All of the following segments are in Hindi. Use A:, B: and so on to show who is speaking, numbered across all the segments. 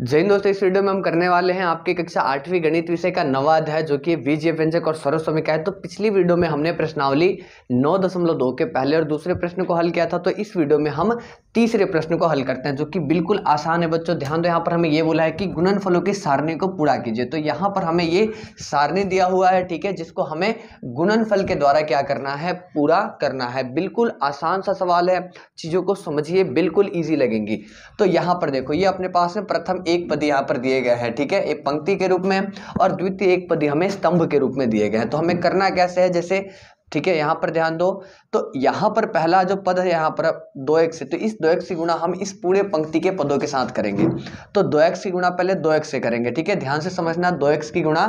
A: जैन दोस्तों इस वीडियो में हम करने वाले हैं आपकी कक्षा आठवीं गणित विषय का नवाद है जो कि विजय व्यंजक और सर्व का है तो पिछली वीडियो में हमने प्रश्नावली नौ दशमलव दो के पहले और दूसरे प्रश्न को हल किया था तो इस वीडियो में हम तीसरे प्रश्न को हल करते हैं जो कि बिल्कुल आसान है बच्चों ध्यान दो यहाँ पर हमें ये बोला है कि गुणनफलों की सारणी को पूरा कीजिए तो यहाँ पर हमें ये सारणी दिया हुआ है ठीक है जिसको हमें गुणनफल के द्वारा क्या करना है पूरा करना है बिल्कुल आसान सा सवाल है चीज़ों को समझिए बिल्कुल ईजी लगेंगी तो यहाँ पर देखो ये अपने पास में प्रथम एक पद यहाँ पर दिए गए हैं ठीक है एक पंक्ति के रूप में और द्वितीय एक पद हमें स्तंभ के रूप में दिए गए हैं तो हमें करना कैसे है जैसे ठीक है यहाँ पर ध्यान दो तो यहाँ पर पहला जो पद है यहाँ पर दो एक से तो इस दो एक से गुणा हम इस पूरे पंक्ति के पदों के साथ करेंगे तो दो एक्स की गुणा पहले दो एक्स से करेंगे ठीक है ध्यान से समझना दो एक्स की गुणा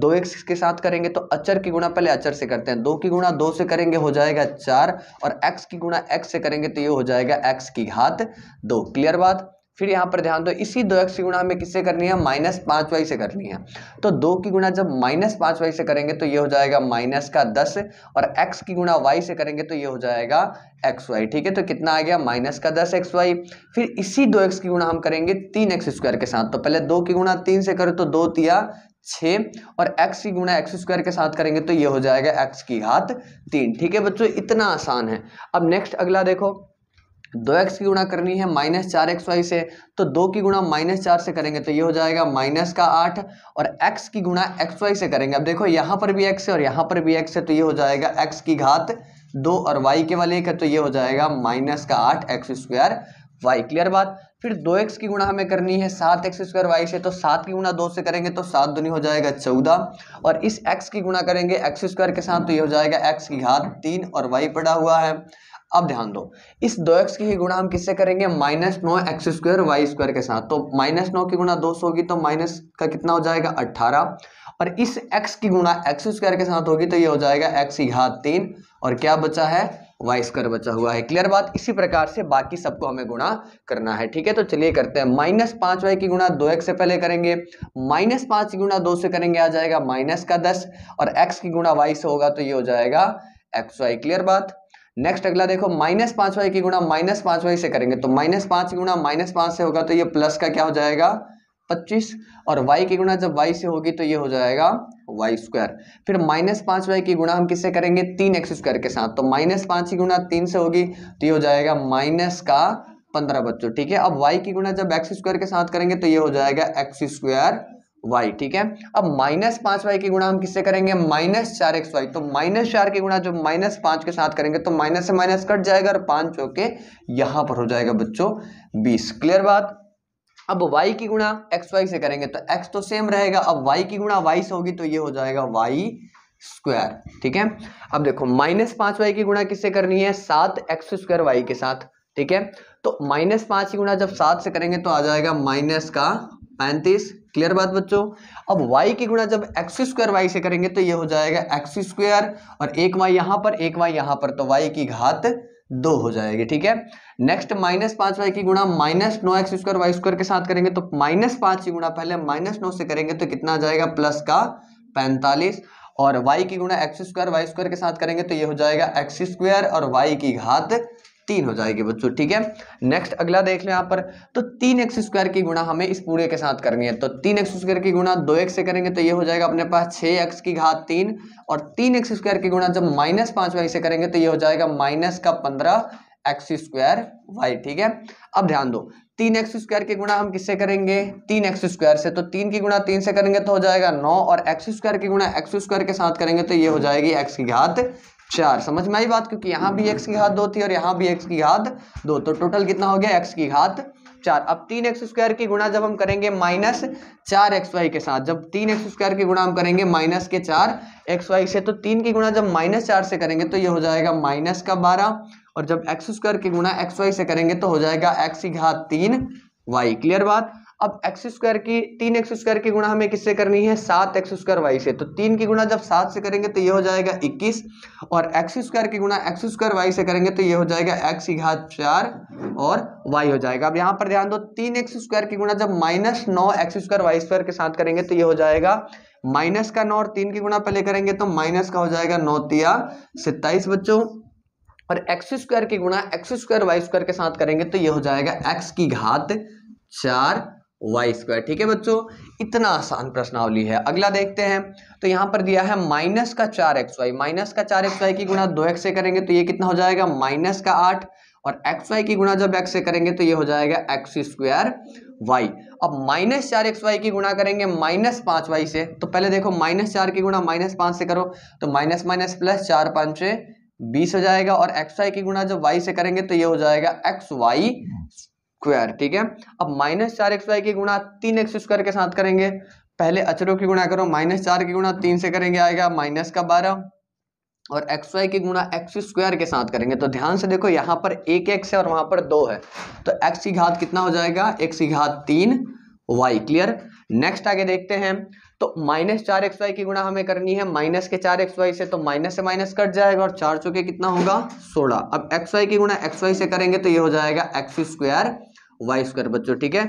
A: दो एक्स के साथ करेंगे तो अचर की गुणा पहले अचर से करते हैं दो की गुणा दो से करेंगे हो जाएगा चार और एक्स की गुणा एक्स से करेंगे तो ये हो जाएगा एक्स की घात दो क्लियर बात फिर यहाँ पर ध्यान दो इसी दो एक्स की गुणा हमें किससे करनी है माइनस पाँच वाई से करनी है तो दो की गुणा जब माइनस पाँच वाई से करेंगे तो ये हो जाएगा माइनस का दस और एक्स की गुणा वाई से करेंगे तो ये हो जाएगा एक्स वाई ठीक है तो कितना आ गया माइनस का दस एक्स वाई फिर इसी दो एक्स की गुणा हम करेंगे तीन एक्स स्क्वायर के साथ तो पहले दो की गुणा तीन से करो तो दो तिया छः और x की गुणा एक्स स्क्वायर के साथ करेंगे तो ये हो जाएगा x की घात तीन ठीक है बच्चों इतना आसान है अब नेक्स्ट अगला देखो दो एक्स की गुणा करनी है माइनस चार एक्स वाई से तो दो की गुणा माइनस चार से करेंगे तो ये हो जाएगा माइनस का आठ और एक्स की गुणा एक्स वाई से करेंगे अब देखो यहाँ पर भी एक्स है और यहाँ पर भी एक्स है तो ये हो जाएगा एक्स की घात दो और वाई के वाले एक है तो ये हो जाएगा माइनस का आठ एक्स स्क्वायर वाई क्लियर बात फिर दो एक्स की गुणा हमें करनी है सात एक्स स्क्वायर वाई से तो सात की गुणा दो से करेंगे तो सात दुनी हो जाएगा चौदह और इस एक्स की गुणा करेंगे एक्स स्क्वायर के साथ तो ये हो जाएगा एक्स की घात तीन और वाई पड़ा हुआ है अब ध्यान दो इस दो एक्स की ही गुणा हम किससे करेंगे माइनस नौ एक्स स्क्वायर वाई स्क्वायर के साथ तो माइनस नौ की गुणा दो सौ होगी तो माइनस का कितना हो जाएगा अट्ठारह और इस एक्स की गुणा एक्स स्क्वायर के साथ होगी तो ये हो जाएगा एक्स घात तीन और क्या बचा है वाई स्क्वायर बचा हुआ है क्लियर बात इसी प्रकार से बाकी सबको हमें गुणा करना है ठीक है तो चलिए करते हैं माइनस पांच वाई की गुणा दो एक्स से पहले करेंगे माइनस पांच की गुणा दो से करेंगे आ जाएगा माइनस का दस और एक्स की गुणा वाई से होगा तो ये हो जाएगा एक्स वाई क्लियर बात नेक्स्ट अगला देखो माइनस पांच वाई की गुणा माइनस पांच वाई से करेंगे तो माइनस पांच गुणा माइनस पांच से होगा तो ये प्लस का क्या हो जाएगा पच्चीस और वाई की गुणा जब वाई से होगी तो ये हो जाएगा वाई स्क्वायर फिर माइनस पांच वाई की गुणा हम किससे करेंगे तीन एक्स स्क्वायर के साथ तो माइनस पांच की गुणा तीन से होगी तो ये हो जाएगा माइनस का पंद्रह बच्चों ठीक है अब वाई की गुणा जब एक्स स्क्वायर के साथ करेंगे तो ये हो जाएगा एक्स स्क्वायर वाई ठीक है अब माइनस पांच वाई की गुणा हम किससे करेंगे माइनस चार एक्स वाई तो माइनस चार की गुणा जो माइनस पांच के साथ करेंगे तो माइनस से माइनस कट जाएगा और पांच होके यहां पर हो जाएगा बच्चों बीस क्लियर बात अब y की गुणा एक्स वाई से करेंगे तो x तो सेम रहेगा अब y की गुणा y से होगी तो ये हो जाएगा y स्क्वायर ठीक है अब देखो माइनस पांच वाई की गुणा किससे करनी है सात एक्स स्क्वायर वाई के साथ ठीक है तो माइनस पांच की गुणा जब सात से करेंगे तो आ जाएगा माइनस का पैंतीस क्लियर बात बच्चों अब वाई की गुणा जब एक्स स्क्वायर वाई से करेंगे तो ये हो जाएगा एक्स स्क्वायर और एक वाई यहां पर एक वाई यहां पर तो वाई की घात दो हो जाएगी ठीक है नेक्स्ट माइनस पांच वाई की गुणा माइनस नौ एक्स स्क्वायर वाई स्क्वायर के साथ करेंगे तो माइनस पांच की गुणा पहले माइनस नौ से करेंगे तो कितना आ जाएगा प्लस का पैंतालीस और वाई की गुणा एक्स स्क्वायर वाई स्क्वायर के साथ करेंगे तो ये हो जाएगा एक्स स्क्वायर और वाई की घात तीन हो जाएगी बच्चों ठीक है नेक्स्ट अगला देख लें यहाँ पर तो तीन एक्स स्क्वायर की गुणा हमें इस पूरे के साथ करनी है तो तीन एक्स स्क्वायर की गुणा दो एक्स से करेंगे तो ये हो जाएगा अपने पास छः एक्स की घात तीन और तीन एक्स स्क्वायर की गुणा जब माइनस पाँच वाई से करेंगे तो ये हो जाएगा माइनस का पंद्रह एक्स स्क्वायर वाई ठीक है अब ध्यान दो तीन एक्स स्क्वायर की गुणा हम किससे करेंगे तीन एक्स स्क्वायर से तो तीन की गुणा तीन से करेंगे तो हो जाएगा नौ और एक्स स्क्वायर की गुणा एक्स स्क्वायर के साथ करेंगे तो ये हो जाएगी एक्स की घात चार समझ में आई बात क्योंकि यहाँ भी एक्स की घात दो थी और यहाँ भी एक्स की घात दो तो टोटल कितना हो गया एक्स की घात चार अब तीन एक्स स्क्वायर की गुणा जब हम करेंगे माइनस चार एक्स वाई के साथ जब तीन एक्स स्क्वायर की गुणा हम करेंगे माइनस के चार एक्स वाई से तो तीन की गुणा जब माइनस चार से करेंगे तो ये हो जाएगा माइनस का बारह और जब एक्स स्क्वायर की गुणा एक्स वाई से करेंगे तो हो जाएगा एक्स की घात तीन वाई क्लियर बात अब एक्स स्क्वायर की तीन एक्स स्क्वायर की गुणा हमें किससे करनी है सात एक्स स्क्वायर वाई से तो तीन की गुणा जब सात से करेंगे तो ये हो जाएगा इक्कीस और एक्स स्क्वायर की गुणा एक्स स्क्वायर वाई से करेंगे तो ये हो जाएगा एक्स की घात चार और वाई हो जाएगा अब यहाँ पर ध्यान दो तीन एक्स स्क्वायर की गुणा जब माइनस नौ एक्स स्क्वायर वाई स्क्वायर के साथ करेंगे तो ये हो जाएगा माइनस का नौ और तीन की गुणा पहले करेंगे तो माइनस का हो जाएगा नौ तिया सत्ताईस बच्चों और एक्स स्क्वायर की गुणा एक्स स्क्वायर वाई स्क्वायर के साथ करेंगे तो ये हो जाएगा एक्स की घात चार वाई स्क्वायर ठीक है बच्चों इतना आसान प्रश्नावली है अगला देखते हैं तो यहाँ पर दिया है माइनस का चार एक्स वाई माइनस का चार एक्स वाई की गुणा दो एक्स से करेंगे तो ये कितना हो जाएगा माइनस का आठ और एक्स वाई की गुणा जब एक्स से करेंगे तो ये हो जाएगा एक्स स्क्वायर वाई अब माइनस चार एक्स वाई की गुणा करेंगे माइनस पाँच वाई से तो पहले देखो माइनस चार की गुणा माइनस पाँच से करो तो माइनस माइनस प्लस चार पाँच बीस हो जाएगा और एक्स वाई की गुणा जब वाई से करेंगे तो ये हो जाएगा एक्स वाई स्क्वायर ठीक है अब माइनस चार एक्स वाई की गुणा तीन एक्स स्क्वायर के साथ करेंगे पहले अचरों की गुणा करो माइनस चार की गुणा तीन से करेंगे आएगा माइनस का बारह और एक्स वाई की गुणा एक्स स्क्वायर के साथ करेंगे तो ध्यान से देखो यहाँ पर एक एक्स है और वहां पर दो है तो एक्स की घात कितना हो जाएगा एक्स की घात तीन वाई क्लियर नेक्स्ट आगे देखते हैं तो माइनस चार एक्स वाई की गुणा हमें करनी है माइनस के चार एक्स वाई से तो माइनस से माइनस कट जाएगा और चार चौके कितना होगा सोलह अब एक्स वाई की गुणा एक्स वाई से करेंगे तो ये हो जाएगा एक्स स्क्वायर वाई स्क्वायर बच्चों ठीक है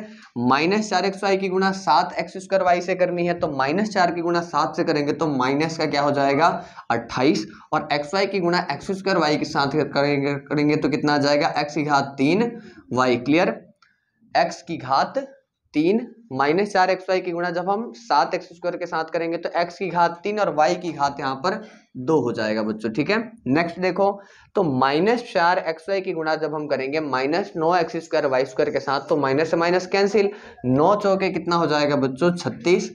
A: माइनस चार एक्स वाई की गुणा सात एक्स स्क्वायर वाई से करनी है तो माइनस चार की गुणा सात से करेंगे तो माइनस का क्या हो जाएगा अट्ठाईस और एक्स वाई की गुणा एक्स स्क्वायर वाई के साथ करेंगे करेंगे तो कितना आ जाएगा एक्स की घात तीन वाई क्लियर एक्स की घात तीन माइनस चार एक्स वाई की गुणा जब हम सात एक्स स्क्वायर के साथ करेंगे तो एक्स की घात तीन और वाई की घात यहाँ पर दो हो जाएगा बच्चों ठीक है नेक्स्ट देखो तो माइनस चार एक्स वाई की गुणा जब हम करेंगे माइनस नौ एक्स स्क्वायर वाई स्क्वायर के साथ तो माइनस से माइनस कैंसिल नौ चौके कितना हो जाएगा बच्चों छत्तीस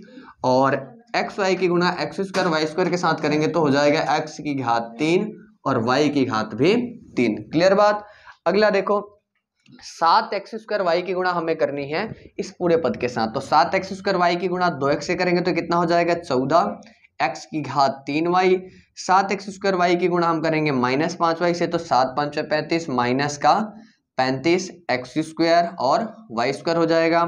A: और एक्स वाई की गुणा एक्स स्क्वायर वाई स्क्वायर के साथ करेंगे तो हो जाएगा एक्स की घात तीन और वाई की घात भी तीन क्लियर बात अगला देखो सात एक्स स्क्वायर वाई की गुणा हमें करनी है इस पूरे पद के साथ तो सात एक्स स्क्वायर वाई की गुणा दो एक्स से करेंगे तो कितना हो जाएगा चौदह एक्स की घात तीन वाई सात एक्स स्क्वायर वाई की गुणा हम करेंगे माइनस पाँच वाई से तो सात पाँच पैंतीस माइनस का पैंतीस एक्स स्क्वायर और वाई स्क्वायर हो जाएगा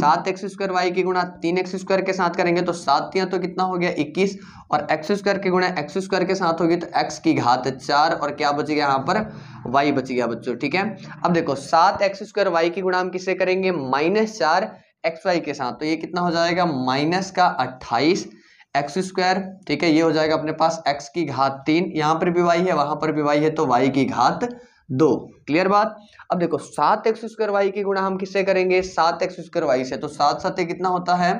A: सात एक्स स्क्वायर वाई की गुणा तीन एक्स स्क्वायर के साथ करेंगे तो सात या तो कितना हो गया इक्कीस और एक्स स्क्वायर के गुणा एक्स स्क्वायर के साथ होगी तो एक्स की घात चार और क्या बच गया यहाँ पर वाई बच गया बच्चों ठीक है अब देखो सात एक्स स्क्वायर वाई की गुणा हम किससे करेंगे माइनस चार एक्स वाई के साथ तो ये कितना हो जाएगा माइनस का अट्ठाईस एक्स स्क्वायर ठीक है ये हो जाएगा अपने पास एक्स की घात तीन यहां पर भी वाई है वहां पर भी वाई है तो वाई की घात दो क्लियर बात अब देखो सात एक्स स्क्वायर वाई की गुणा हम किससे करेंगे सात एक्स स्क्वायर वाई से तो सात सात कितना होता है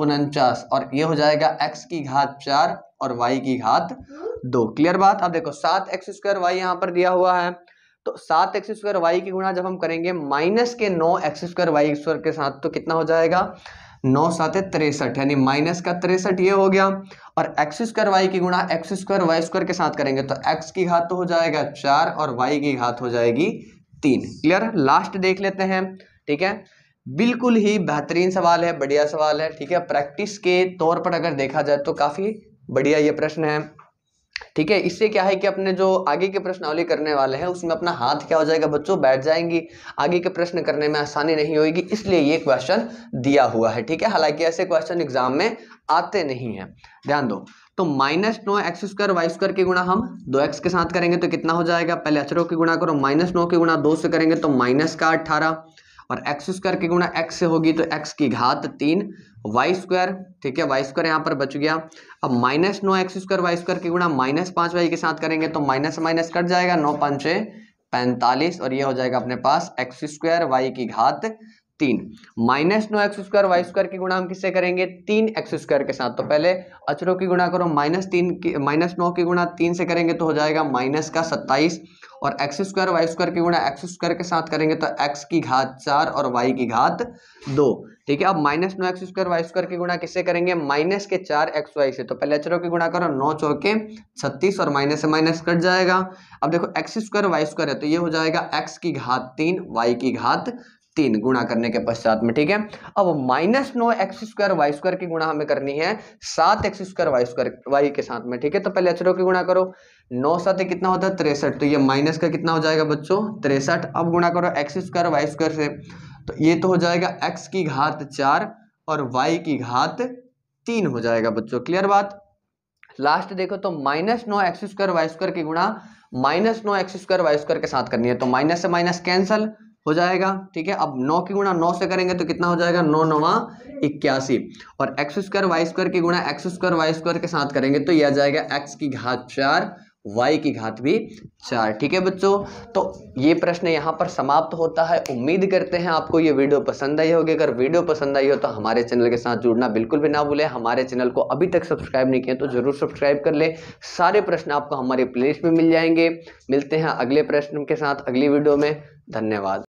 A: उनचास और ये हो जाएगा एक्स की घात चार और वाई की घात दो क्लियर बात अब देखो सात एक्स स्क्वायर वाई यहां पर दिया हुआ है तो सात एक्स स्क्वायर वाई की गुणा जब हम करेंगे माइनस के नौ एक्स स्क्वायर वाई स्क्वायर के साथ तो कितना हो जाएगा नौ सात तिरसठ यानी माइनस का तिरसठ ये हो गया और एक्स स्क्वायर वाई की गुणा एक्स स्क्वायर वाई स्क्वायर के साथ करेंगे तो एक्स की घात तो हो जाएगा चार और वाई की घात हो जाएगी तीन क्लियर लास्ट देख लेते हैं ठीक है बिल्कुल ही बेहतरीन सवाल है बढ़िया सवाल है ठीक है प्रैक्टिस के तौर पर अगर देखा जाए तो काफ़ी बढ़िया ये प्रश्न है ठीक है इससे क्या है कि अपने जो आगे के प्रश्नावली करने वाले हैं उसमें अपना हाथ क्या हो जाएगा बच्चों बैठ जाएंगी आगे के प्रश्न करने में आसानी नहीं होगी इसलिए ये क्वेश्चन दिया हुआ है ठीक है हालांकि ऐसे क्वेश्चन एग्जाम में आते नहीं है ध्यान दो तो माइनस नौ एक्स स्क्वायर वाई स्क्वायर के गुणा हम दो एक्स के साथ करेंगे तो कितना हो जाएगा पहले अचरों के गुणा करो माइनस नौ के गुणा दो से करेंगे तो माइनस का अट्ठारह और एक्स स्क्वायर की गुणा एक्स से होगी तो एक्स की घात तीन वाई स्क्वायर ठीक है वाई स्क्वायर यहाँ पर बच गया अब माइनस नौ एक्स स्क्वायर वाई स्क्वायर की गुणा माइनस पाँच वाई के साथ करेंगे तो माइनस माइनस कट जाएगा नौ पाँचे पैंतालीस और ये हो जाएगा अपने पास एक्स स्क्वायर वाई की घात तीन माइनस नौ एक्स स्क्वायर वाई स्क्वायर की गुणा हम किससे करेंगे तीन एक्स स्क्वायर के साथ तो पहले अचरों की गुणा करो माइनस तीन की माइनस नौ की गुणा तीन से करेंगे तो हो जाएगा माइनस का सत्ताईस और एक्स स्क्वायर वाई स्क्वायर की गुणा एक्स स्क्वायर के साथ करेंगे तो एक्स की घात चार और वाई की घात दो ठीक है अब माइनस नौ एक्स स्क्वायर वाई स्क्वायर की गुणा किससे करेंगे माइनस के चार एक्स वाई से तो पहले अचरों की गुणा करो नौ चौके छत्तीस और माइनस से माइनस कट जाएगा अब देखो एक्स स्क्वायर वाई स्क्वायर है तो ये हो जाएगा एक्स की घात तीन वाई की घात तीन गुणा करने के पश्चात में ठीक है अब माइनस नो एक्स स्क्वायर वाई स्क्वायर की गुणा हमें करनी है सात x square y square y के साथ में ठीक है तो पहले अचरों की गुणा करो नौ सात कितना होता है तिरसठ तो ये माइनस का कितना हो जाएगा बच्चों तिरसठ अब गुणा करो एक्स स्क्वायर वाई स्क्वायर से तो ये तो हो जाएगा एक्स की घात चार और वाई की घात तीन हो जाएगा बच्चों क्लियर बात लास्ट देखो तो माइनस नो एक्स स्क्वायर वाई स्क्वायर की गुणा माइनस नौ एक्स स्क्वायर वाई स्क्वायर के साथ करनी है तो माइनस से माइनस कैंसल हो जाएगा ठीक है अब नौ की गुणा नौ से करेंगे तो कितना हो जाएगा नौ नवा इक्यासी और एक्स स्क्वायर वाई स्क्वायर की गुणा एक्स स्क्वायर वाई स्क्वायर के साथ करेंगे तो यह आ जाएगा एक्स की घात चार वाई की घात भी चार ठीक है बच्चों तो ये प्रश्न यहाँ पर समाप्त होता है उम्मीद करते हैं आपको ये वीडियो पसंद आई होगी अगर वीडियो पसंद आई हो तो हमारे चैनल के साथ जुड़ना बिल्कुल भी ना भूले हमारे चैनल को अभी तक सब्सक्राइब नहीं किया तो जरूर सब्सक्राइब कर ले सारे प्रश्न आपको हमारे प्लेलिस्ट में मिल जाएंगे मिलते हैं अगले प्रश्न के साथ अगली वीडियो में धन्यवाद